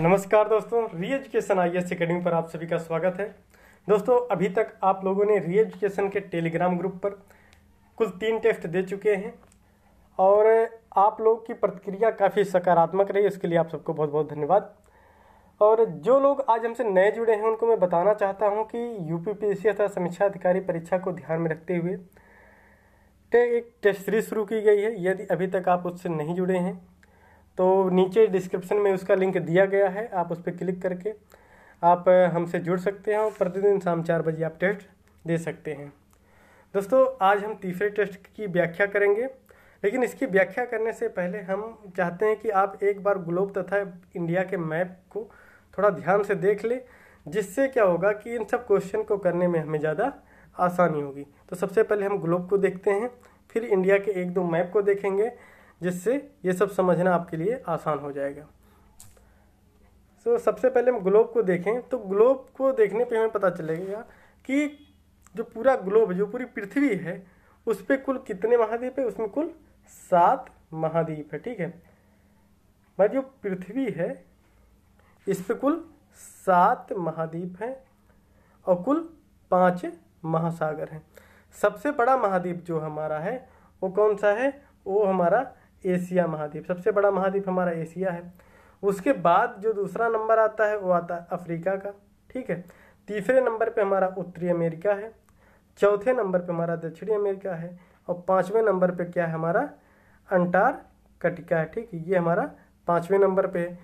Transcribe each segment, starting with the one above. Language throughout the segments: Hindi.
नमस्कार दोस्तों री एजुकेशन आई एस अकेडमी पर आप सभी का स्वागत है दोस्तों अभी तक आप लोगों ने री एजुकेशन के टेलीग्राम ग्रुप पर कुल तीन टेस्ट दे चुके हैं और आप लोग की प्रतिक्रिया काफ़ी सकारात्मक रही इसके लिए आप सबको बहुत बहुत धन्यवाद और जो लोग आज हमसे नए जुड़े हैं उनको मैं बताना चाहता हूँ कि यू पी पी एस समीक्षा अधिकारी परीक्षा को ध्यान में रखते हुए एक टेस्ट सीरीज शुरू की गई है यदि अभी तक आप उससे नहीं जुड़े हैं तो नीचे डिस्क्रिप्शन में उसका लिंक दिया गया है आप उस पर क्लिक करके आप हमसे जुड़ सकते हैं और प्रतिदिन शाम चार बजे आप टेस्ट दे सकते हैं दोस्तों आज हम तीसरे टेस्ट की व्याख्या करेंगे लेकिन इसकी व्याख्या करने से पहले हम चाहते हैं कि आप एक बार ग्लोब तथा इंडिया के मैप को थोड़ा ध्यान से देख लें जिससे क्या होगा कि इन सब क्वेश्चन को करने में हमें ज़्यादा आसानी होगी तो सबसे पहले हम ग्लोब को देखते हैं फिर इंडिया के एक दो मैप को देखेंगे जिससे ये सब समझना आपके लिए आसान हो जाएगा सो so, सबसे पहले हम ग्लोब को देखें तो ग्लोब को देखने पे हमें पता चलेगा कि जो पूरा ग्लोब जो पूरी पृथ्वी है उस पर कुल कितने महाद्वीप है उसमें कुल सात महाद्वीप है ठीक है भाई जो पृथ्वी है इस पर कुल सात महाद्वीप हैं और कुल पांच महासागर हैं सबसे बड़ा महाद्वीप जो हमारा है वो कौन सा है वो हमारा एशिया महाद्वीप सबसे बड़ा महाद्वीप हमारा एशिया है उसके बाद जो दूसरा नंबर आता है वो आता है अफ्रीका का ठीक है तीसरे नंबर पे हमारा उत्तरी अमेरिका है चौथे नंबर पे हमारा दक्षिणी अमेरिका है और पाँचवें नंबर पे क्या है हमारा अंटार्कटिका है ठीक है ये हमारा पाँचवें नंबर पे है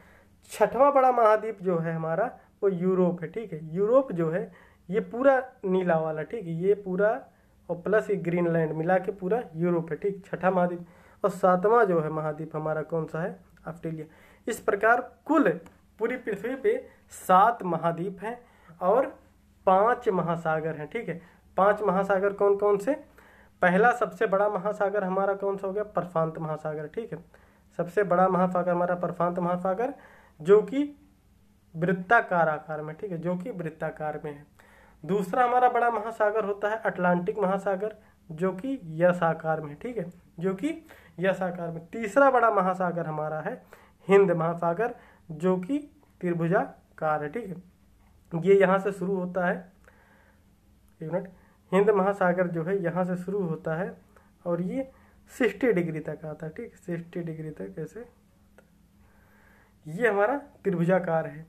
छठवां बड़ा महाद्वीप जो है हमारा वो यूरोप है ठीक है यूरोप जो है ये पूरा नीला वाला ठीक है ये पूरा और प्लस ये ग्रीनलैंड मिला के पूरा यूरोप है ठीक छठा महाद्वीप और सातवां जो है महाद्वीप हमारा कौन सा है ऑस्ट्रेलिया इस प्रकार कुल पूरी पृथ्वी पे सात महाद्वीप हैं और पांच महासागर हैं ठीक है पांच महासागर कौन कौन से पहला सबसे बड़ा महासागर हमारा कौन सा हो गया प्रशांत महासागर ठीक है सबसे बड़ा महासागर हमारा प्रशांत महासागर जो कि वृत्ताकार आकार में ठीक है जो कि वृत्ताकार में है दूसरा हमारा बड़ा महासागर होता है अटलांटिक महासागर जो कि यश आकार में ठीक है जो कि यह सागर में तीसरा बड़ा महासागर हमारा है हिंद महासागर जो कि कार है ठीक है ये यहाँ से शुरू होता है एक मिनट हिंद महासागर जो है यहाँ से शुरू होता है और ये सिक्सटी डिग्री तक आता है ठीक सिक्सटी डिग्री तक ऐसे ये हमारा त्रिभुजाकार है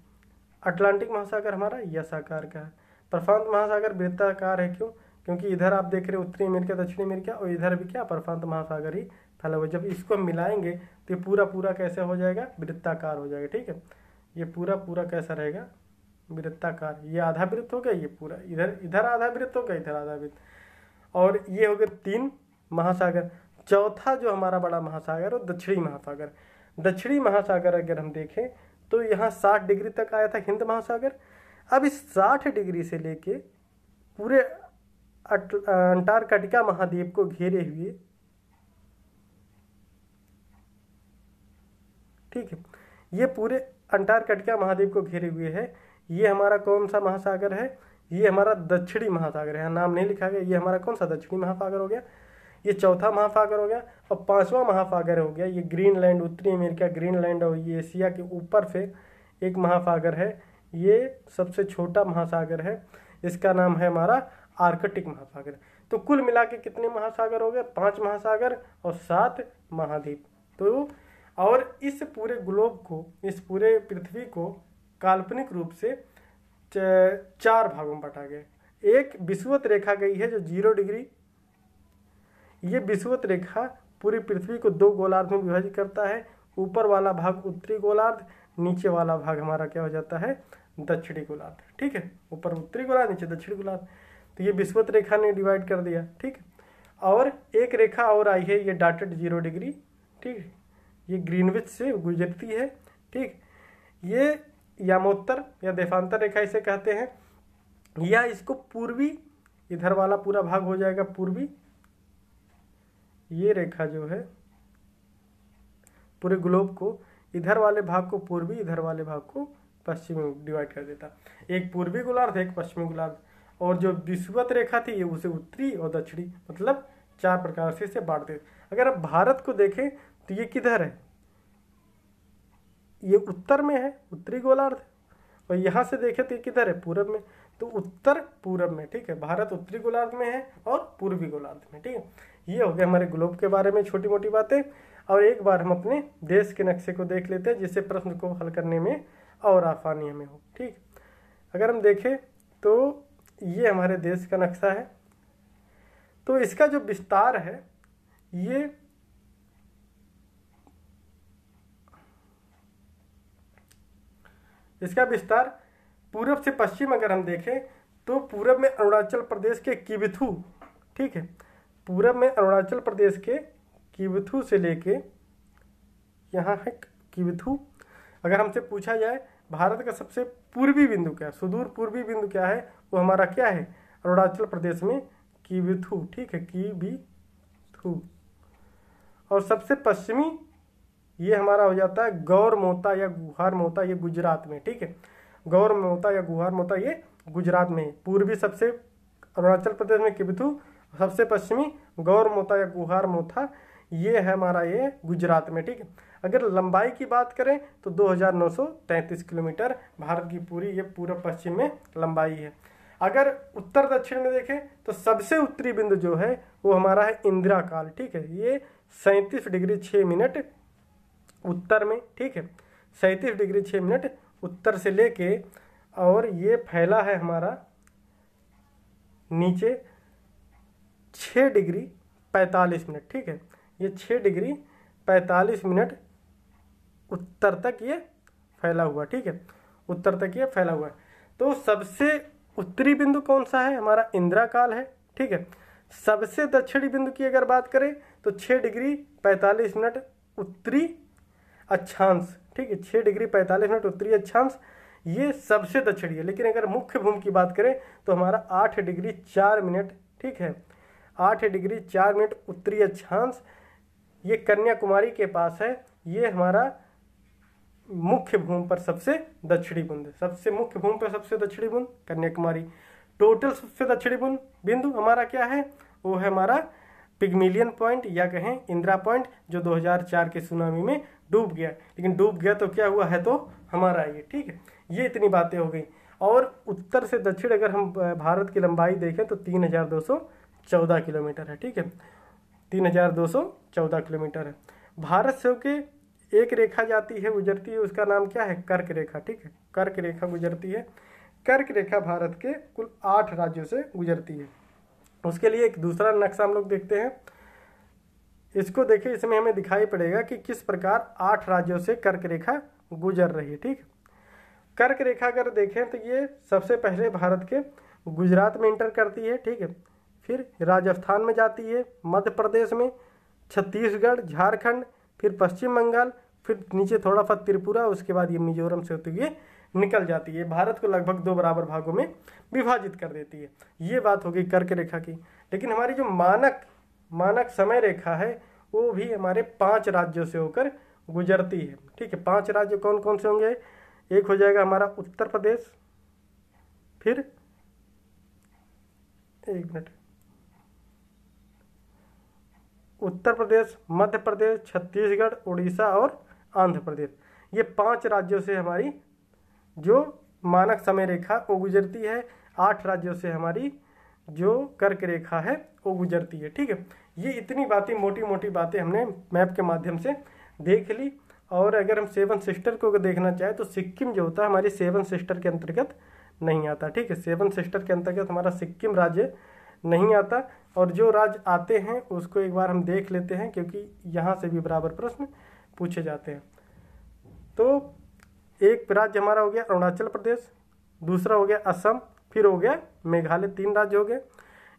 अटलांटिक महासागर हमारा यस आकार का है प्रशांत महासागर वृत्ताकार है क्यों क्योंकि इधर आप देख रहे हैं उत्तरी अमेरिका दक्षिणी अमेरिका और इधर भी क्या प्रशांत महासागर ही फैला हुआ जब इसको हम मिलाएंगे तो ये पूरा पूरा कैसे हो जाएगा वृत्ताकार हो जाएगा ठीक है ये पूरा पूरा कैसा रहेगा वृत्ताकार ये आधा वृत्त हो गया ये पूरा इधर इधर आधा वृत्त हो गया इधर आधा वृत्त और ये हो गए तीन महासागर चौथा जो हमारा बड़ा महासागर वो दक्षिणी महासागर दक्षिणी महासागर अगर हम देखें तो यहाँ साठ डिग्री तक आया था हिंद महासागर अब इस साठ डिग्री से लेके पूरे अंटार्कटिका महाद्वीप को घेरे हुए ठीक है ये पूरे अंटार्कटिका महाद्वीप को घेरे हुए है ये हमारा कौन सा महासागर है ये हमारा दक्षिणी महासागर है नाम नहीं लिखा गया ये हमारा कौन सा दक्षिणी महासागर हो गया ये चौथा महासागर हो गया और पांचवा महासागर हो गया ये ग्रीनलैंड उत्तरी अमेरिका ग्रीनलैंड और ये एशिया के ऊपर से एक महासागर है ये सबसे छोटा महासागर है इसका नाम है हमारा आर्कटिक महासागर तो कुल मिला के कितने महासागर हो गए पांच महासागर और सात महाद्वीप तो और इस पूरे ग्लोब को इस पूरे पृथ्वी को काल्पनिक रूप से चार भागों में बांटा गया एक विषुवत रेखा गई है जो जीरो डिग्री ये विषुवत रेखा पूरी पृथ्वी को दो गोलार्ध में विभाजित करता है ऊपर वाला भाग उत्तरी गोलार्ध नीचे वाला भाग हमारा क्या हो जाता है दक्षिणी गोलार्ध ठीक है ऊपर उत्तरी गोलार्ध नीचे दक्षिणी गोलार्ध तो ये विश्वत रेखा ने डिवाइड कर दिया ठीक और एक रेखा और आई है ये डाटेड जीरो डिग्री ठीक है ये ग्रीनविच से गुजरती है ठीक ये यामोत्तर या देशांतर रेखा इसे कहते हैं या इसको पूर्वी इधर वाला पूरा भाग हो जाएगा पूर्वी ये रेखा जो है पूरे ग्लोब को इधर वाले भाग को पूर्वी इधर वाले भाग को पश्चिमी डिवाइड कर देता एक पूर्वी गोलार्ध एक पश्चिमी गोलार्ध और जो विषुवत रेखा थी ये उसे उत्तरी और दक्षिणी मतलब चार प्रकार से इसे बांटते अगर आप भारत को देखें तो ये किधर है ये उत्तर में है उत्तरी गोलार्ध और यहाँ से देखें तो ये किधर है पूरब में तो उत्तर पूरब में ठीक है भारत उत्तरी गोलार्ध में है और पूर्वी गोलार्ध में ठीक है ये हो गया हमारे ग्लोब के बारे में छोटी मोटी बातें और एक बार हम अपने देश के नक्शे को देख लेते हैं जिससे प्रश्न को हल करने में और आसानी हमें हो ठीक अगर हम देखें तो ये हमारे देश का नक्शा है तो इसका जो विस्तार है ये इसका विस्तार पूरब से पश्चिम अगर हम देखें तो पूरब में अरुणाचल प्रदेश के किबिथू ठीक है पूरब में अरुणाचल प्रदेश के किबिथू से लेके यहाँ है किबिथू अगर हमसे पूछा जाए भारत का सबसे पूर्वी बिंदु क्या है सुदूर पूर्वी बिंदु क्या है वो हमारा क्या है अरुणाचल प्रदेश में किबिथू ठीक है किबिथू और सबसे पश्चिमी ये हमारा हो जाता है गौर मोता या गुहार मोता ये गुजरात में ठीक है गौर मोता या गुहार मोता ये गुजरात में पूर्वी सबसे अरुणाचल प्रदेश में किबिथू सबसे पश्चिमी गौर मोता या गुहार मोथा ये है हमारा ये गुजरात में ठीक है अगर लंबाई की बात करें तो 2933 किलोमीटर भारत की पूरी ये पूरा पश्चिम में लंबाई है अगर उत्तर दक्षिण में देखें तो सबसे उत्तरी बिंदु जो है वो हमारा है इंदिरा काल ठीक है ये सैंतीस डिग्री छः मिनट उत्तर में ठीक है सैंतीस डिग्री छः मिनट उत्तर से लेके और ये फैला है हमारा नीचे छः डिग्री पैंतालीस मिनट ठीक है ये छः डिग्री पैंतालीस मिनट उत्तर तक ये फैला हुआ ठीक है उत्तर तक ये फैला हुआ है तो सबसे उत्तरी बिंदु कौन सा है हमारा इंदिरा काल है ठीक है सबसे दक्षिणी बिंदु की अगर बात करें तो छः डिग्री पैंतालीस मिनट उत्तरी अक्षांश ठीक है छः डिग्री पैंतालीस मिनट उत्तरी अक्षांश ये सबसे दक्षिणी है लेकिन अगर मुख्य भूमि की बात करें तो हमारा आठ डिग्री चार मिनट ठीक है आठ डिग्री चार मिनट उत्तरी अक्षांश ये कन्याकुमारी के पास है ये हमारा मुख्य भूमि पर सबसे दक्षिणी बुंद सबसे मुख्य भूमि पर सबसे दक्षिणी बुंद कन्याकुमारी टोटल सबसे दक्षिणी बुंद बिंदु हमारा क्या है वो है हमारा पिगमिलियन पॉइंट या कहें इंदिरा पॉइंट जो 2004 के सुनामी में डूब गया लेकिन डूब गया तो क्या हुआ है तो हमारा ये ठीक है ये इतनी बातें हो गई और उत्तर से दक्षिण अगर हम भारत की लंबाई देखें तो तीन किलोमीटर है ठीक है तीन किलोमीटर है भारत से होके एक रेखा जाती है गुजरती है उसका नाम क्या है कर्क रेखा ठीक है कर्क रेखा गुजरती है कर्क रेखा भारत के कुल आठ राज्यों से गुजरती है उसके लिए एक दूसरा नक्शा हम लोग देखते हैं इसको देखिए इसमें हमें दिखाई पड़ेगा कि किस प्रकार आठ राज्यों से कर्क रेखा गुजर रही है ठीक कर्क रेखा अगर देखें तो ये सबसे पहले भारत के गुजरात में इंटर करती है ठीक है फिर राजस्थान में जाती है मध्य प्रदेश में छत्तीसगढ़ झारखंड फिर पश्चिम बंगाल फिर नीचे थोड़ा सा त्रिपुरा उसके बाद ये मिजोरम से होती हुई निकल जाती है भारत को लगभग दो बराबर भागों में विभाजित कर देती है ये बात होगी कर्क रेखा की लेकिन हमारी जो मानक मानक समय रेखा है वो भी हमारे पांच राज्यों से होकर गुजरती है ठीक है पांच राज्य कौन कौन से होंगे एक हो जाएगा हमारा उत्तर प्रदेश फिर एक मिनट उत्तर प्रदेश मध्य प्रदेश छत्तीसगढ़ उड़ीसा और आंध्र प्रदेश ये पांच राज्यों से हमारी जो मानक समय रेखा वो गुजरती है आठ राज्यों से हमारी जो कर्क रेखा है वो गुजरती है ठीक है ये इतनी बातें मोटी मोटी बातें हमने मैप के माध्यम से देख ली और अगर हम सेवन सिस्टर को देखना चाहें तो सिक्किम जो होता है हमारी सेवन सिस्टर के अंतर्गत नहीं आता ठीक है सेवन सिस्टर के अंतर्गत हमारा सिक्किम राज्य नहीं आता और जो राज्य आते हैं उसको एक बार हम देख लेते हैं क्योंकि यहाँ से भी बराबर प्रश्न पूछे जाते हैं तो एक राज्य हमारा हो गया अरुणाचल प्रदेश दूसरा हो गया असम फिर हो गया मेघालय तीन राज्य हो गए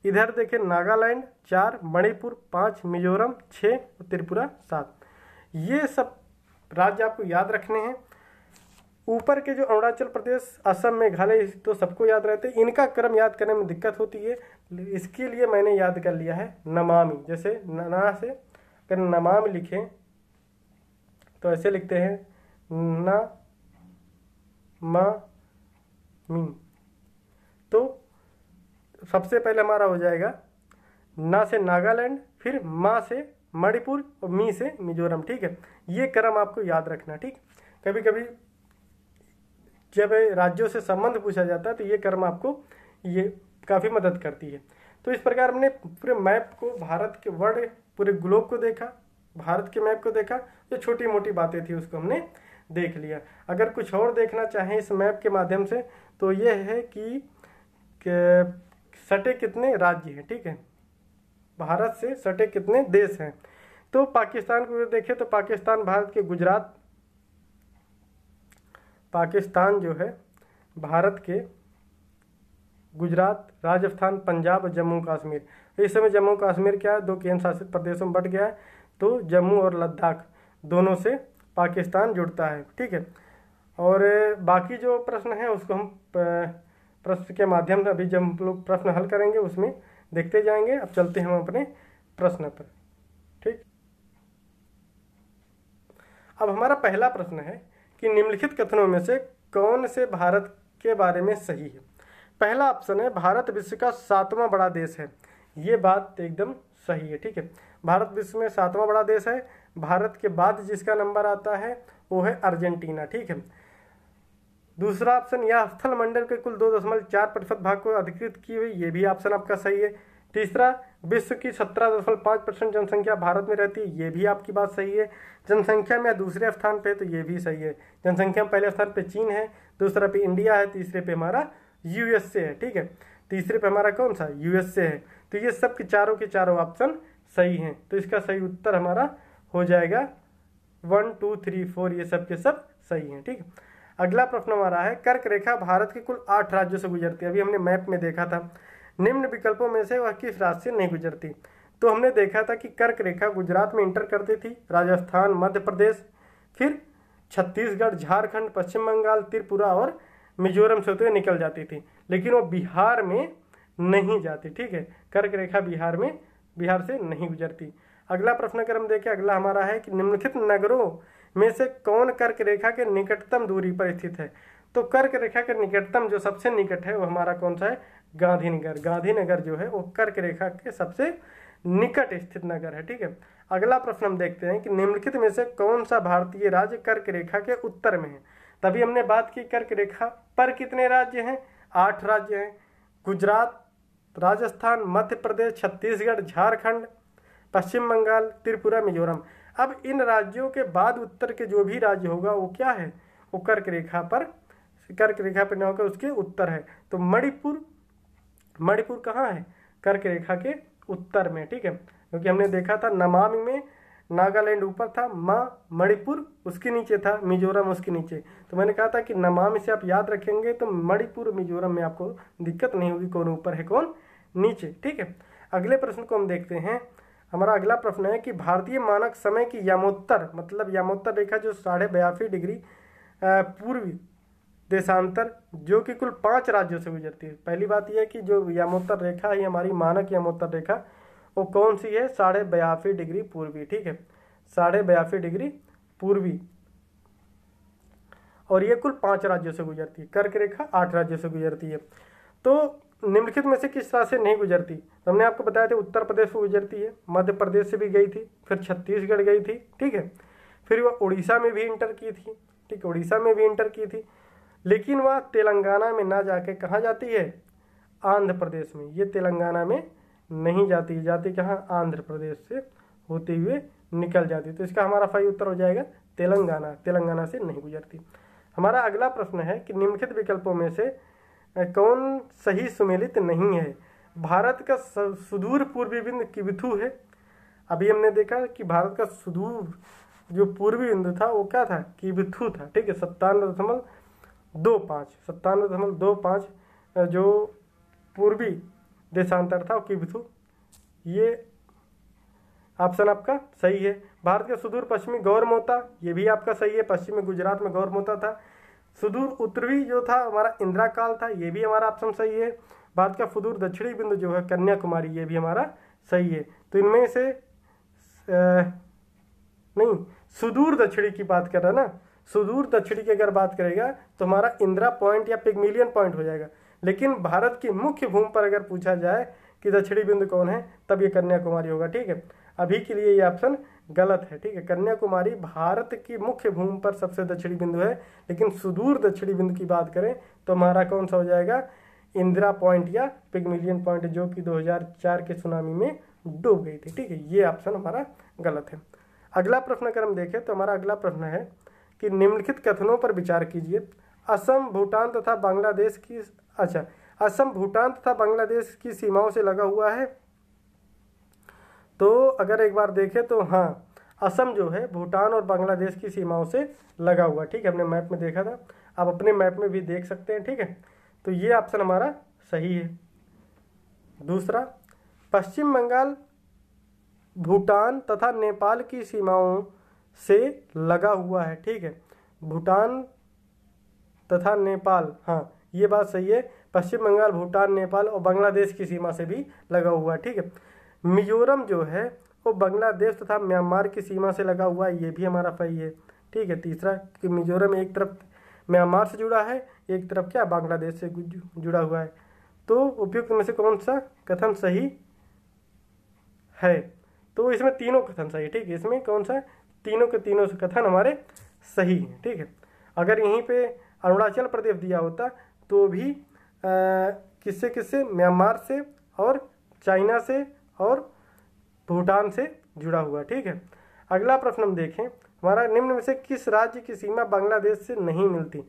इधर देखें नागालैंड चार मणिपुर पाँच मिजोरम छः त्रिपुरा सात ये सब राज्य आपको याद रखने हैं ऊपर के जो अरुणाचल प्रदेश असम मेघालय तो सबको याद रहते हैं इनका क्रम याद करने में दिक्कत होती है इसके लिए मैंने याद कर लिया है नमामि जैसे ना से अगर नमामि लिखें तो ऐसे लिखते हैं ना मा मी तो सबसे पहले हमारा हो जाएगा ना से नागालैंड फिर माँ से मणिपुर और मी से मिजोरम ठीक है ये क्रम आपको याद रखना ठीक कभी कभी जब राज्यों से संबंध पूछा जाता है तो ये क्रम आपको ये काफ़ी मदद करती है तो इस प्रकार हमने पूरे मैप को भारत के वर्ल्ड पूरे ग्लोब को देखा भारत के मैप को देखा जो छोटी मोटी बातें थी उसको हमने देख लिया अगर कुछ और देखना चाहें इस मैप के माध्यम से तो ये है कि सटे कितने राज्य हैं ठीक है भारत से सटे कितने देश हैं तो पाकिस्तान को देखें तो पाकिस्तान भारत के गुजरात पाकिस्तान जो है भारत के गुजरात राजस्थान पंजाब और जम्मू कश्मीर तो इस समय जम्मू कश्मीर क्या है दो केंद्र शासित प्रदेशों में बट गया है तो जम्मू और लद्दाख दोनों से पाकिस्तान जुड़ता है ठीक है और बाकी जो प्रश्न है उसको हम प्रश्न के माध्यम से अभी जब हम लोग प्रश्न हल करेंगे उसमें देखते जाएंगे अब चलते हैं हम अपने प्रश्न पर ठीक अब हमारा पहला प्रश्न है कि निम्नलिखित कथनों में से कौन से भारत के बारे में सही है पहला ऑप्शन है भारत विश्व का सातवां बड़ा देश है ये बात एकदम सही है ठीक है भारत विश्व में सातवां बड़ा देश है भारत के बाद जिसका नंबर आता है वो है अर्जेंटीना ठीक है दूसरा ऑप्शन यह स्थल मंडल के कुल दो दशमलव चार प्रतिशत भाग को अधिकृत की हुई ये भी ऑप्शन आपका सही है तीसरा विश्व की सत्रह दशमलव पाँच परसेंट जनसंख्या भारत में रहती है ये भी आपकी बात सही है जनसंख्या में दूसरे स्थान पे तो ये भी सही है जनसंख्या में पहले स्थान पे चीन है दूसरा पे इंडिया है तीसरे पे हमारा यूएसए है ठीक है तीसरे पे हमारा कौन सा यूएसए है तो ये सब के चारों के चारों ऑप्शन सही हैं तो इसका सही उत्तर हमारा हो जाएगा वन टू थ्री फोर ये सब के सब सही हैं ठीक अगला प्रश्न हमारा है कर्क रेखा भारत के कुल आठ राज्यों से गुजरती है अभी हमने मैप में देखा था निम्न विकल्पों में से वह किस राज्य से नहीं गुजरती तो हमने देखा था कि कर्क रेखा गुजरात में इंटर करती थी राजस्थान मध्य प्रदेश फिर छत्तीसगढ़ झारखंड पश्चिम बंगाल त्रिपुरा और मिजोरम से होते हुए निकल जाती थी लेकिन वो बिहार में नहीं जाती ठीक है कर्क रेखा बिहार में बिहार से नहीं गुजरती अगला प्रश्न अगर हम देखें अगला हमारा है कि निम्नलिखित नगरों में से कौन कर्क रेखा के निकटतम दूरी पर स्थित है तो कर्क रेखा के निकटतम जो सबसे निकट है वो हमारा कौन सा है गांधीनगर गांधीनगर जो है वो कर्क रेखा के सबसे निकट स्थित नगर है ठीक है अगला प्रश्न हम देखते हैं कि निम्नलिखित में से कौन सा भारतीय राज्य कर्क रेखा के उत्तर में है तभी हमने बात की कर्क रेखा पर कितने राज्य हैं आठ राज्य हैं गुजरात राजस्थान मध्य प्रदेश छत्तीसगढ़ झारखंड पश्चिम बंगाल त्रिपुरा मिजोरम अब इन राज्यों के बाद उत्तर के जो भी राज्य होगा वो क्या है वो कर्क रेखा पर कर्क रेखा पर न होकर उसके उत्तर है तो मणिपुर मणिपुर कहाँ है कर्क रेखा के उत्तर में ठीक है क्योंकि हमने देखा था नमामि में नागालैंड ऊपर था माँ मणिपुर उसके नीचे था मिजोरम उसके नीचे तो मैंने कहा था कि नमामि से आप याद रखेंगे तो मणिपुर मिजोरम में आपको दिक्कत नहीं होगी कौन ऊपर है कौन नीचे ठीक है अगले प्रश्न को हम देखते हैं हमारा अगला प्रश्न है कि भारतीय मानक समय की यमोत्तर मतलब यमोत्तर रेखा जो साढ़े बयासी डिग्री पूर्व देशांतर जो कि कुल पांच राज्यों से गुजरती है पहली बात यह है कि जो यमोत्तर रेखा है हमारी मानक यमोत्तर रेखा वो कौन सी है साढ़े बयासी डिग्री पूर्वी ठीक है साढ़े बयासी डिग्री पूर्वी और ये कुल पांच राज्यों से गुजरती है कर्क रेखा आठ राज्यों से गुजरती है तो निम्नलिखित में से किस राज्य से नहीं गुजरती तो हमने आपको बताया था उत्तर प्रदेश से गुजरती है मध्य प्रदेश से भी गई थी फिर छत्तीसगढ़ गई थी ठीक है फिर वह उड़ीसा में भी इंटर की थी ठीक है उड़ीसा में भी इंटर की थी लेकिन वह तेलंगाना में ना जाके कहाँ जाती है आंध्र प्रदेश में ये तेलंगाना में नहीं जाती जाती कहाँ आंध्र प्रदेश से होते हुए निकल जाती तो इसका हमारा सही उत्तर हो जाएगा तेलंगाना तेलंगाना से नहीं गुजरती हमारा अगला प्रश्न है कि निम्नलिखित विकल्पों में से कौन सही सुमेलित नहीं है भारत का सुदूर पूर्वी बिंद किबिथु है अभी हमने देखा कि भारत का सुदूर जो पूर्वी बिंदु था वो क्या था किबिथु था ठीक है सत्तानवे दशमलव दो पाँच सत्तानवे दशमलव दो पाँच जो पूर्वी देशांतर था किबिथु ये ऑप्शन आपका सही है भारत का सुदूर पश्चिमी गौर मोता ये भी आपका सही है पश्चिमी गुजरात में गौर मोता था सुदूर उत्तरी जो था हमारा इंदिरा काल था ये भी हमारा ऑप्शन सही है भारत का सुदूर दक्षिणी बिंदु जो है कन्याकुमारी ये भी हमारा सही है तो इनमें से नहीं सुदूर दक्षिणी की बात कर रहा ना सुदूर दक्षिणी की अगर बात करेगा तो हमारा इंदिरा पॉइंट या पिगमिलियन पॉइंट हो जाएगा लेकिन भारत की मुख्य भूमि पर अगर पूछा जाए कि दक्षिणी बिंदु कौन है तब ये कन्याकुमारी होगा ठीक है अभी के लिए ये ऑप्शन गलत है ठीक है कन्याकुमारी भारत की मुख्य भूमि पर सबसे दक्षिणी बिंदु है लेकिन सुदूर दक्षिणी बिंदु की बात करें तो हमारा कौन सा हो जाएगा इंदिरा पॉइंट या पिगमिलियन पॉइंट जो कि 2004 के सुनामी में डूब गई थी ठीक है ये ऑप्शन हमारा गलत है अगला प्रश्न अगर हम देखें तो हमारा अगला प्रश्न है कि निम्नलिखित कथनों पर विचार कीजिए असम भूटान तथा बांग्लादेश की अच्छा असम भूटान तथा बांग्लादेश की सीमाओं से लगा हुआ है तो अगर एक बार देखें तो हाँ असम जो है भूटान और बांग्लादेश की सीमाओं से लगा हुआ ठीक है हमने मैप में देखा था आप अपने मैप में भी देख सकते हैं ठीक है तो ये ऑप्शन हमारा सही है दूसरा पश्चिम बंगाल भूटान तथा नेपाल की सीमाओं से लगा हुआ है ठीक है भूटान तथा नेपाल हाँ ये बात सही है पश्चिम बंगाल भूटान नेपाल और बांग्लादेश की सीमा से भी लगा हुआ है ठीक है मिजोरम जो है वो बांग्लादेश तथा म्यांमार की सीमा से लगा हुआ है ये भी हमारा सही है ठीक है तीसरा कि मिजोरम एक तरफ म्यांमार से जुड़ा है एक तरफ क्या बांग्लादेश से जुड़ा हुआ है तो उपयुक्त में से कौन सा कथन सही है तो इसमें तीनों कथन सही ठीक है इसमें कौन सा तीनों के तीनों कथन हमारे सही हैं ठीक है अगर यहीं पे अरुणाचल प्रदेश दिया होता तो भी किससे किससे म्यांमार से और चाइना से और भूटान से जुड़ा हुआ ठीक है अगला प्रश्न हम देखें हमारा निम्न में से किस राज्य की सीमा बांग्लादेश से नहीं मिलती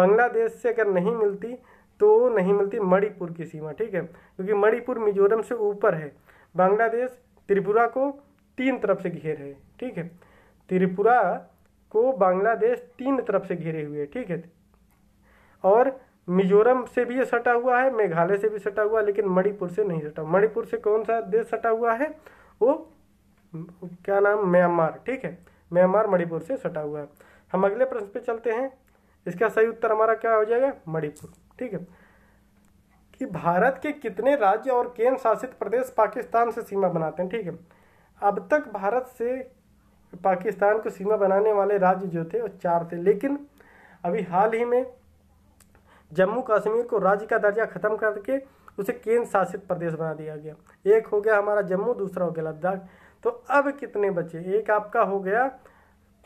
बांग्लादेश से अगर नहीं मिलती तो नहीं मिलती मणिपुर की सीमा ठीक है क्योंकि मणिपुर मिजोरम से ऊपर है बांग्लादेश त्रिपुरा को तीन तरफ से घेर है ठीक है त्रिपुरा को बांग्लादेश तीन तरफ से घेरे हुए है ठीक है और मिजोरम से भी ये सटा हुआ है मेघालय से भी सटा हुआ है लेकिन मणिपुर से नहीं सटा मणिपुर से कौन सा देश सटा हुआ है वो क्या नाम म्यांमार ठीक है म्यांमार मणिपुर से सटा हुआ है हम अगले प्रश्न पे चलते हैं इसका सही उत्तर हमारा क्या हो जाएगा मणिपुर ठीक है कि भारत के कितने राज्य और केंद्र शासित प्रदेश पाकिस्तान से सीमा बनाते हैं ठीक है अब तक भारत से पाकिस्तान को सीमा बनाने वाले राज्य जो थे वो चार थे लेकिन अभी हाल ही में जम्मू कश्मीर को राज्य का दर्जा खत्म करके उसे केंद्र शासित प्रदेश बना दिया गया एक हो गया हमारा जम्मू दूसरा हो गया लद्दाख तो अब कितने बचे एक आपका हो गया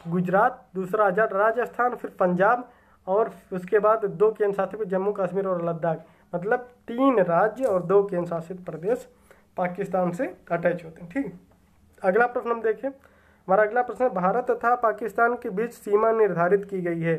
गुजरात दूसरा राजस्थान फिर पंजाब और उसके बाद दो केंद्र शासित जम्मू कश्मीर और लद्दाख मतलब तीन राज्य और दो केंद्र शासित प्रदेश पाकिस्तान से अटैच होते हैं ठीक अगला प्रश्न हम देखें हमारा अगला प्रश्न भारत तथा पाकिस्तान के बीच सीमा निर्धारित की गई है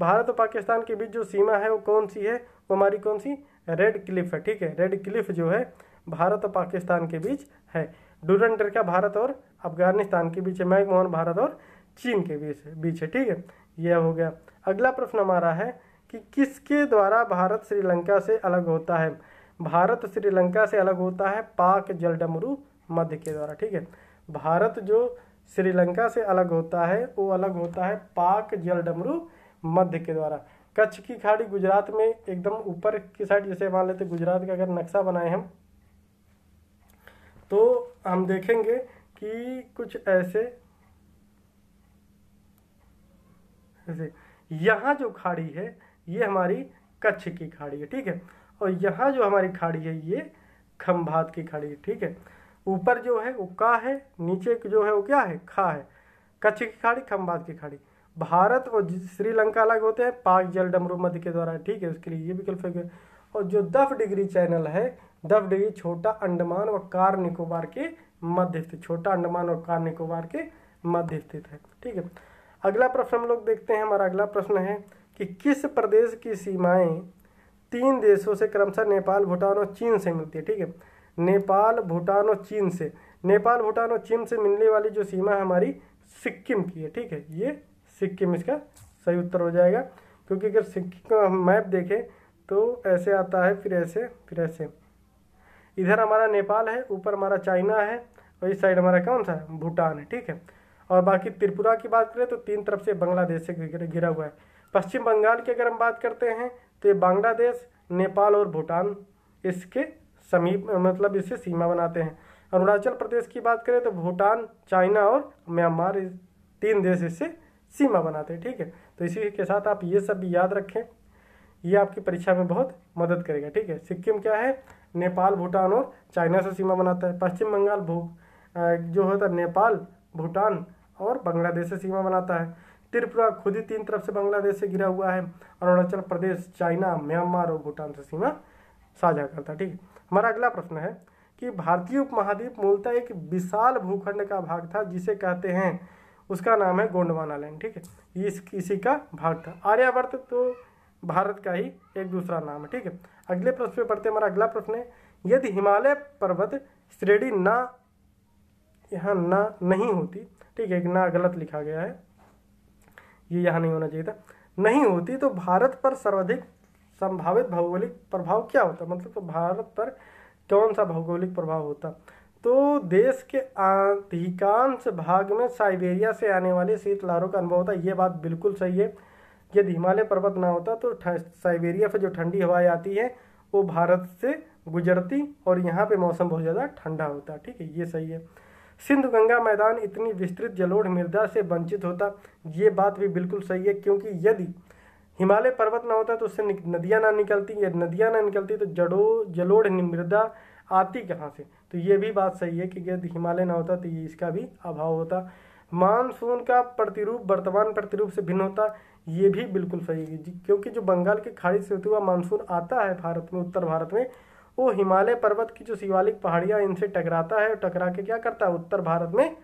भारत और पाकिस्तान के बीच जो सीमा है वो कौन सी है वो हमारी कौन सी रेड क्लिफ है ठीक है रेड क्लिफ जो है भारत और पाकिस्तान के बीच है डूरन रेखा भारत और अफगानिस्तान के बीच है मैकमोहन भारत और चीन के बीच बीच है ठीक है यह हो गया अगला प्रश्न हमारा है कि किसके द्वारा भारत श्रीलंका से अलग होता है भारत श्रीलंका से अलग होता है पाक डमरू मध्य के द्वारा ठीक है भारत जो श्रीलंका से अलग होता है वो अलग होता है पाक जल डमरू मध्य के द्वारा कच्छ की खाड़ी गुजरात में एकदम ऊपर की साइड जैसे मान लेते गुजरात का अगर नक्शा बनाए हम तो हम देखेंगे कि कुछ ऐसे जैसे यहाँ जो खाड़ी है ये हमारी कच्छ की खाड़ी है ठीक है और यहाँ जो हमारी खाड़ी है ये खम्भात की खाड़ी है ठीक है ऊपर जो है वो का है नीचे जो है वो क्या है खा है कच्छ की खाड़ी खम्भात की खाड़ी भारत और श्रीलंका अलग होते हैं पाक जल डमरू मध्य के द्वारा ठीक है उसके लिए ये विकल्प है और जो दफ डिग्री चैनल है दफ डिग्री छोटा अंडमान और कार निकोबार के मध्य स्थित छोटा अंडमान और कार निकोबार के मध्य स्थित है ठीक है अगला प्रश्न हम लोग देखते हैं हमारा अगला प्रश्न है कि किस प्रदेश की सीमाएं तीन देशों से क्रमशः नेपाल भूटान और चीन से मिलती है ठीक है नेपाल भूटान और चीन से नेपाल भूटान और चीन से मिलने वाली जो सीमा है हमारी सिक्किम की है ठीक है ये सिक्किम इसका सही उत्तर हो जाएगा क्योंकि अगर सिक्किम का हम मैप देखें तो ऐसे आता है फिर ऐसे फिर ऐसे इधर हमारा नेपाल है ऊपर हमारा चाइना है और इस साइड हमारा कौन सा है भूटान है ठीक है और बाकी त्रिपुरा की बात करें तो तीन तरफ से बांग्लादेश से घिरा हुआ है पश्चिम बंगाल की अगर हम बात करते हैं तो ये बांग्लादेश नेपाल और भूटान इसके समीप मतलब इससे सीमा बनाते हैं अरुणाचल प्रदेश की बात करें तो भूटान चाइना और म्यांमार तीन देश इससे सीमा बनाते हैं ठीक है तो इसी के साथ आप ये सब भी याद रखें ये आपकी परीक्षा में बहुत मदद करेगा ठीक है सिक्किम क्या है नेपाल भूटान और चाइना से सीमा बनाता है पश्चिम बंगाल भू जो होता है नेपाल भूटान और बांग्लादेश से सीमा बनाता है त्रिपुरा खुद ही तीन तरफ से बांग्लादेश से घिरा हुआ है अरुणाचल प्रदेश चाइना म्यांमार और भूटान से सीमा साझा करता है ठीक है हमारा अगला प्रश्न है कि भारतीय उपमहाद्वीप मूलतः एक विशाल भूखंड का भाग था जिसे कहते हैं उसका नाम है गोंडवाना लैंड ठीक है इस इसी का भाग था आर्यावर्त तो भारत का ही एक दूसरा नाम है ठीक है अगले प्रश्न पे पढ़ते हमारा अगला प्रश्न है यदि हिमालय पर्वत श्रेणी ना यहाँ ना नहीं होती ठीक है ना गलत लिखा गया है ये यहाँ नहीं होना चाहिए था नहीं होती तो भारत पर सर्वाधिक संभावित भौगोलिक प्रभाव क्या होता मतलब तो भारत पर कौन सा भौगोलिक प्रभाव होता तो देश के अधिकांश भाग में साइबेरिया से आने वाले शीत लहरों का अनुभव होता है ये बात बिल्कुल सही है यदि हिमालय पर्वत ना होता तो साइबेरिया से जो ठंडी हवाएं आती है वो भारत से गुजरती और यहाँ पे मौसम बहुत ज़्यादा ठंडा होता ठीक है ये सही है सिंधु गंगा मैदान इतनी विस्तृत जलोढ़ मृदा से वंचित होता ये बात भी बिल्कुल सही है क्योंकि यदि हिमालय पर्वत ना होता तो उससे नदियाँ ना निकलती यदि नदियाँ ना निकलती तो जड़ो जलोढ़ मृदा आती कहाँ से तो ये भी बात सही है कि यदि हिमालय ना होता तो ये इसका भी अभाव होता मानसून का प्रतिरूप वर्तमान प्रतिरूप से भिन्न होता ये भी बिल्कुल सही है क्योंकि जो बंगाल की खाड़ी से होते हुआ मानसून आता है भारत में उत्तर भारत में वो हिमालय पर्वत की जो शिवालिक पहाड़ियाँ इनसे टकराता है और टकरा के क्या करता है उत्तर भारत में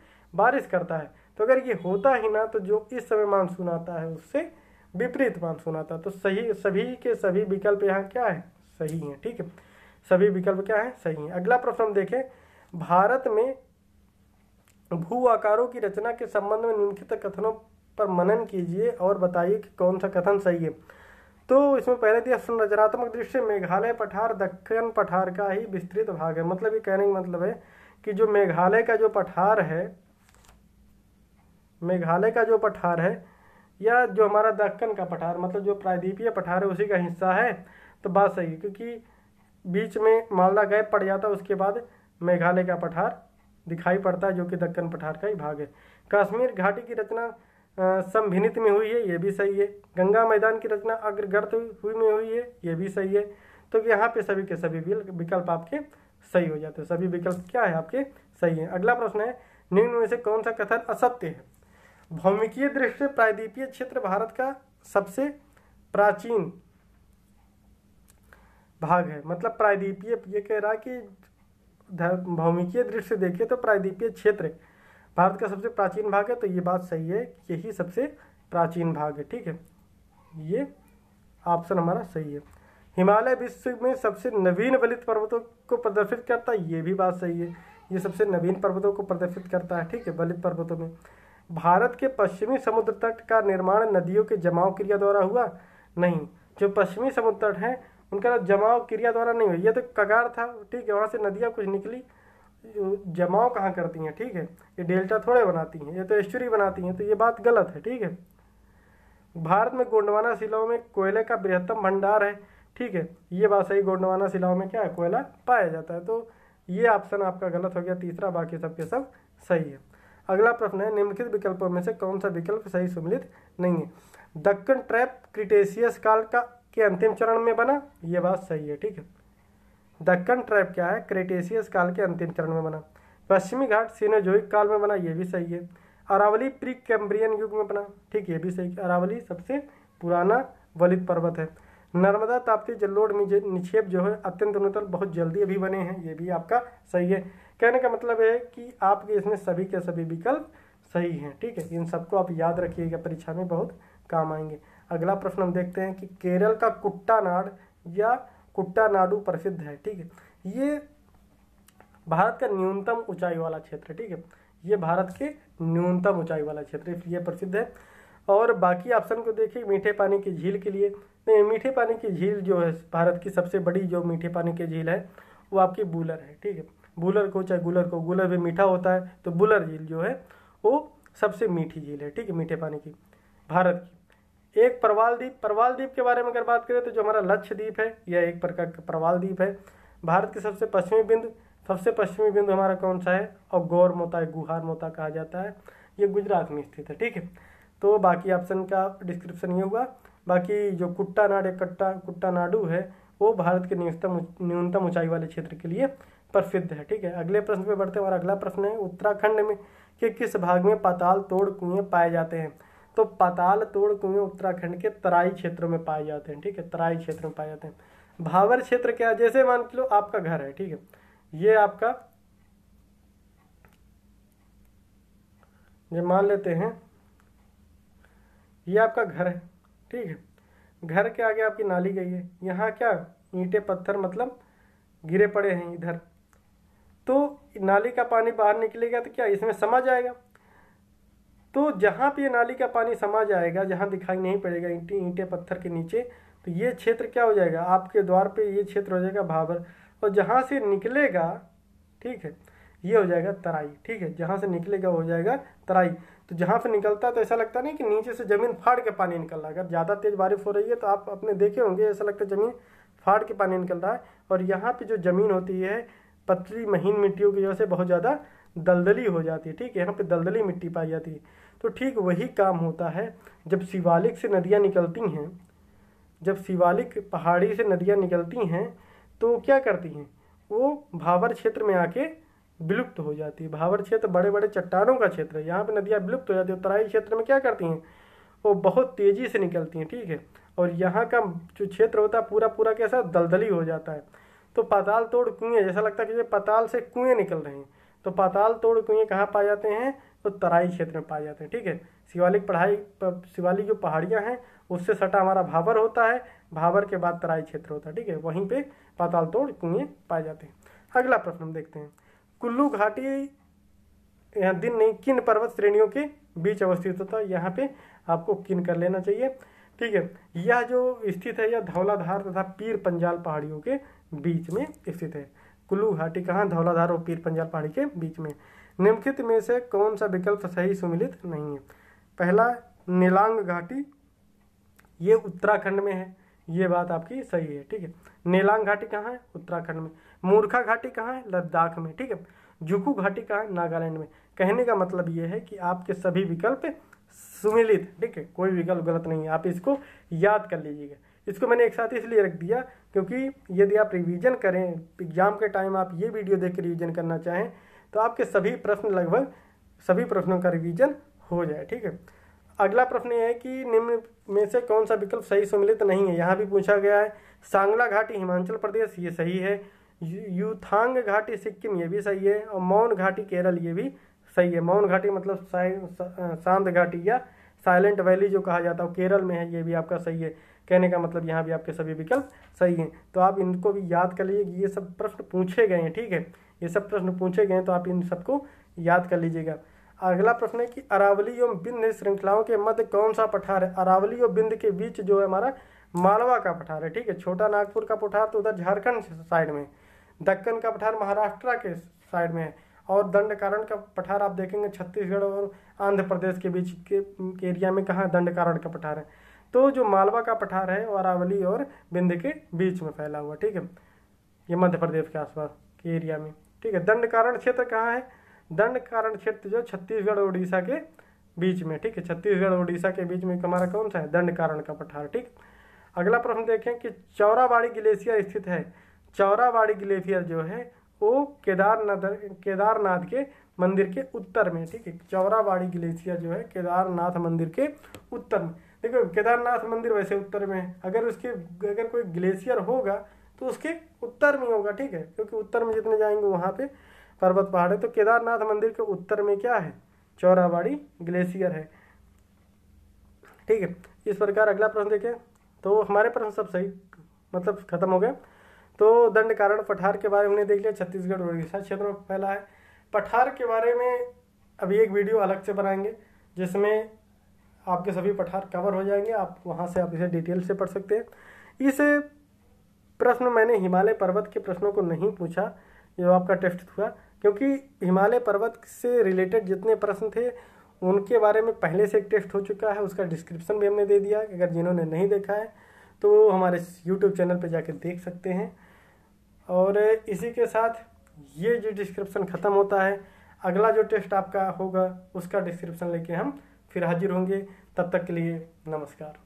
बारिश करता है तो अगर ये होता ही ना तो जो इस समय मानसून आता है उससे विपरीत मानसून आता है तो सही सभी के सभी विकल्प यहाँ क्या है सही है ठीक है सभी विकल्प क्या है सही है अगला प्रश्न हम देखें भारत में भू आकारों की रचना के संबंध में निम्नलिखित कथनों पर मनन कीजिए और बताइए कि कौन सा कथन सही है तो इसमें पहले दिया संरचनात्मक दृश्य मेघालय पठार दक्षिण पठार का ही विस्तृत भाग है मतलब ये कहने का मतलब है कि जो मेघालय का जो पठार है मेघालय का जो पठार है या जो हमारा दक्कन का पठार मतलब जो प्रायद्वीपीय पठार है उसी का हिस्सा है तो बात सही है क्योंकि बीच में मालदा गैप पड़ जाता है उसके बाद मेघालय का पठार दिखाई पड़ता है जो कि दक्कन पठार का ही भाग है कश्मीर घाटी की रचना संभिनित में हुई है ये भी सही है गंगा मैदान की रचना अग्रगर्त हुई में हुई है ये भी सही है तो यहाँ पे सभी के सभी विकल्प आपके सही हो जाते हैं सभी विकल्प क्या है आपके सही है अगला प्रश्न है निम्न में से कौन सा कथन असत्य है भौमिकीय दृष्टि प्रायद्वीपीय क्षेत्र भारत का सबसे प्राचीन भाग है मतलब प्रायद्वीपीय ये कह रहा है कि भौमिकीय दृष्टि से देखिए तो प्रायद्वीपीय क्षेत्र भारत का सबसे प्राचीन भाग है तो ये बात सही है यही सबसे प्राचीन भाग है ठीक है ये ऑप्शन हमारा सही है हिमालय विश्व में सबसे नवीन वलित पर्वतों को प्रदर्शित करता है ये भी बात सही है ये सबसे नवीन पर्वतों को प्रदर्शित करता है ठीक है वलित पर्वतों में भारत के पश्चिमी समुद्र तट का निर्माण नदियों के जमाव क्रिया द्वारा हुआ नहीं जो पश्चिमी समुद्र तट है उनका जमाव क्रिया द्वारा नहीं हुआ ये तो कगार था ठीक है वहाँ से नदियाँ कुछ निकली जमाव कहाँ करती हैं ठीक है ये डेल्टा थोड़े बनाती हैं ये तो एस्चुरी बनाती हैं तो ये बात गलत है ठीक है भारत में गोंडवाना शिलाओं में कोयले का बृहत्तम भंडार है ठीक है ये बात सही गोंडवाना शिलाओं में क्या है कोयला पाया जाता है तो ये ऑप्शन आपका गलत हो गया तीसरा बाकी सब के सब सही है अगला प्रश्न है निम्नलिखित विकल्पों में से कौन सा विकल्प सही सुमिलित नहीं है दक्कन ट्रैप क्रिटेशियस काल का कि अंतिम चरण में बना ये बात सही है ठीक है दक्कन ट्राइब क्या है क्रेटेशियस काल के अंतिम चरण में बना पश्चिमी घाट सीनोजोइक काल में बना ये भी सही है अरावली प्री कैम्ब्रियन युग में बना ठीक ये भी सही है अरावली सबसे पुराना वलित पर्वत है नर्मदा ताप्ती जल्लोड निक्षेप जो है अत्यंत उन्नतल बहुत जल्दी अभी बने हैं ये भी आपका सही है कहने का मतलब है कि आपके इसमें सभी के सभी विकल्प सही हैं ठीक है इन सबको आप याद रखिएगा परीक्षा में बहुत काम आएंगे अगला प्रश्न हम देखते हैं कि केरल का कुट्टानाड या कुट्टानाडु प्रसिद्ध है ठीक है ये भारत का न्यूनतम ऊंचाई वाला क्षेत्र ठीक है ये भारत के न्यूनतम ऊंचाई वाला क्षेत्र इसलिए प्रसिद्ध है और बाकी ऑप्शन को देखिए मीठे पानी की झील के लिए नहीं मीठे पानी की झील जो है भारत की सबसे बड़ी जो मीठे पानी की झील है वो आपकी बूलर है ठीक है बूलर को चाहे गुलर को गुलर भी मीठा होता है तो बुलर झील जो है वो सबसे मीठी झील है ठीक है मीठे पानी की भारत की एक परवाल द्वीप परवाल द्वीप के बारे में अगर बात करें तो जो हमारा लक्षद्वीप है यह एक प्रकार का परवाल द्वीप है भारत के सबसे पश्चिमी बिंदु सबसे पश्चिमी बिंदु हमारा कौन सा है और गौर मोता है गुहार मोता कहा जाता है ये गुजरात में स्थित है ठीक है तो बाकी ऑप्शन का डिस्क्रिप्शन ये हुआ बाकी जो कुट्टा नाड कट्टा कुट्टा नाडू है वो भारत के न्यूनतम न्यूनतम ऊंचाई वाले क्षेत्र के लिए प्रसिद्ध है ठीक है अगले प्रश्न पे बढ़ते हैं और अगला प्रश्न है उत्तराखंड में कि किस भाग में पाताल तोड़ कुएं पाए जाते हैं तो पाताल तोड़ कुएं उत्तराखंड के तराई क्षेत्रों में पाए जाते हैं ठीक है तराई क्षेत्र में पाए जाते हैं भावर क्षेत्र क्या है जैसे मान लो आपका घर है ठीक है ये आपका ये मान लेते हैं ये आपका घर है ठीक है घर के आगे आपकी नाली गई है यहाँ क्या ईंटे पत्थर मतलब गिरे पड़े हैं इधर तो नाली का पानी बाहर निकलेगा तो क्या इसमें समा जाएगा तो जहाँ पे नाली का पानी समा जाएगा जहाँ दिखाई नहीं पड़ेगा ईंटी ईंटे पत्थर के नीचे तो ये क्षेत्र क्या हो जाएगा आपके द्वार पे ये क्षेत्र हो जाएगा भाबर और जहाँ से निकलेगा ठीक है ये हो जाएगा तराई ठीक है जहाँ से निकलेगा हो जाएगा तराई तो जहाँ से निकलता है तो ऐसा लगता नहीं कि नीचे से ज़मीन फाड़ के पानी निकल रहा है अगर ज़्यादा तेज़ बारिश हो रही है तो आप अपने देखे होंगे ऐसा लगता है ज़मीन फाड़ के पानी निकल रहा है और यहाँ पर जो ज़मीन होती है पतली महीन मिट्टियों की वजह से बहुत ज़्यादा दलदली हो जाती है ठीक है यहाँ पर दलदली मिट्टी पाई जाती है तो ठीक वही काम होता है जब शिवालिक से नदियाँ निकलती हैं जब शिवालिक पहाड़ी से नदियाँ निकलती हैं तो क्या करती हैं वो भावर क्षेत्र में आके विलुप्त हो जाती है भावर क्षेत्र बड़े बड़े चट्टानों का क्षेत्र है यहाँ पर नदियाँ विलुप्त हो जाती है तराई क्षेत्र में क्या करती हैं वो बहुत तेज़ी से निकलती हैं ठीक है और यहाँ का जो क्षेत्र होता है पूरा पूरा कैसा दलदली हो जाता है तो पाताल तोड़ कुएँ जैसा लगता है कि ये पाताल से कुएँ निकल रहे हैं तो पाताल तोड़ कुएँ कहाँ पाए जाते हैं तो तराई क्षेत्र में पाए जाते हैं ठीक है शिवालिक पढ़ाई शिवालिक जो पहाड़ियाँ हैं उससे सटा हमारा भावर होता है भावर के बाद तराई क्षेत्र होता है ठीक है वहीं पे पाताल तोड़ कुएँ पाए जाते हैं अगला प्रश्न हम देखते हैं कुल्लू घाटी यहाँ दिन नहीं किन पर्वत श्रेणियों के बीच अवस्थित होता है यहाँ पे आपको किन कर लेना चाहिए ठीक है यह जो स्थित है यह धौलाधार तथा पीर पंजाल पहाड़ियों के बीच में स्थित है कुल्लू घाटी कहाँ धौलाधार और पीर पंजाल पहाड़ी के बीच में निम्नलिखित में से कौन सा विकल्प सही सुमिलित नहीं है पहला नीलांग घाटी ये उत्तराखंड में है ये बात आपकी सही है ठीक है नीलांग घाटी कहाँ है उत्तराखंड में मूर्खा घाटी कहाँ है लद्दाख में ठीक है जुकू घाटी कहाँ है नागालैंड में कहने का मतलब ये है कि आपके सभी विकल्प सुमिलित ठीक है कोई विकल्प गलत नहीं है आप इसको याद कर लीजिएगा इसको मैंने एक साथ इसलिए रख दिया क्योंकि यदि आप रिवीजन करें एग्जाम के टाइम आप ये वीडियो देख के रिवीजन करना चाहें तो आपके सभी प्रश्न लगभग सभी प्रश्नों का रिवीजन हो जाए ठीक है अगला प्रश्न यह है कि निम्न में से कौन सा विकल्प सही सम्मिलित नहीं है यहाँ भी पूछा गया है सांगला घाटी हिमाचल प्रदेश ये सही है यूथांग घाटी सिक्किम ये भी सही है और मौन घाटी केरल ये भी सही है मौन घाटी मतलब शांत घाटी या साइलेंट वैली जो कहा जाता है केरल में है ये भी आपका सही है कहने का मतलब यहाँ भी आपके सभी विकल्प सही हैं तो आप इनको भी याद कर लीजिए ये सब प्रश्न पूछे गए हैं ठीक है ये सब प्रश्न पूछे गए तो आप इन सबको याद कर लीजिएगा अगला प्रश्न है कि अरावली एवं बिंद श्रृंखलाओं के मध्य कौन सा पठार है अरावली और बिंद के बीच जो है हमारा मालवा का पठार है ठीक है छोटा नागपुर का पठार तो उधर झारखंड साइड में दक्कन का पठार महाराष्ट्र के साइड में है और दंडकारण का पठार आप देखेंगे छत्तीसगढ़ और आंध्र प्रदेश के बीच के, एरिया में कहाँ दंडकारण का पठार है तो जो मालवा का पठार है वो अरावली और बिंद के बीच में फैला हुआ ठीक है ये मध्य प्रदेश के आसपास के एरिया में ठीक है दंड कारण क्षेत्र कहाँ है दंड कारण क्षेत्र जो छत्तीसगढ़ उड़ीसा के बीच में ठीक है छत्तीसगढ़ उड़ीसा के बीच में हमारा कौन सा है दंड कारण का पठार ठीक अगला प्रश्न देखें कि चौराबाड़ी ग्लेशियर स्थित है चौराबाड़ी ग्लेशियर जो है वो केदारनाथ केदारनाथ के मंदिर के उत्तर में ठीक है चौराबाड़ी ग्लेशियर जो है केदारनाथ मंदिर के उत्तर में देखो केदारनाथ मंदिर वैसे उत्तर में है अगर उसके अगर कोई ग्लेशियर होगा तो उसके उत्तर में होगा ठीक है क्योंकि उत्तर में जितने जाएंगे वहाँ पे पर्वत पहाड़ है तो केदारनाथ मंदिर के उत्तर में क्या है चौराबाड़ी ग्लेशियर है ठीक है इस प्रकार अगला प्रश्न देखें तो हमारे प्रश्न सब सही मतलब खत्म हो गए तो दंड कारण पठार के बारे में देख लिया छत्तीसगढ़ उड़ीसा क्षेत्र में फैला है पठार के बारे में अभी एक वीडियो अलग से बनाएंगे जिसमें आपके सभी पठार कवर हो जाएंगे आप वहाँ से आप इसे डिटेल से पढ़ सकते हैं इस प्रश्न मैंने हिमालय पर्वत के प्रश्नों को नहीं पूछा जो आपका टेस्ट हुआ क्योंकि हिमालय पर्वत से रिलेटेड जितने प्रश्न थे उनके बारे में पहले से एक टेस्ट हो चुका है उसका डिस्क्रिप्शन भी हमने दे दिया अगर जिन्होंने नहीं देखा है तो वो हमारे यूट्यूब चैनल पर जाकर देख सकते हैं और इसी के साथ ये जो डिस्क्रिप्शन ख़त्म होता है अगला जो टेस्ट आपका होगा उसका डिस्क्रिप्शन लेके हम फिर हाजिर होंगे तब तक के लिए नमस्कार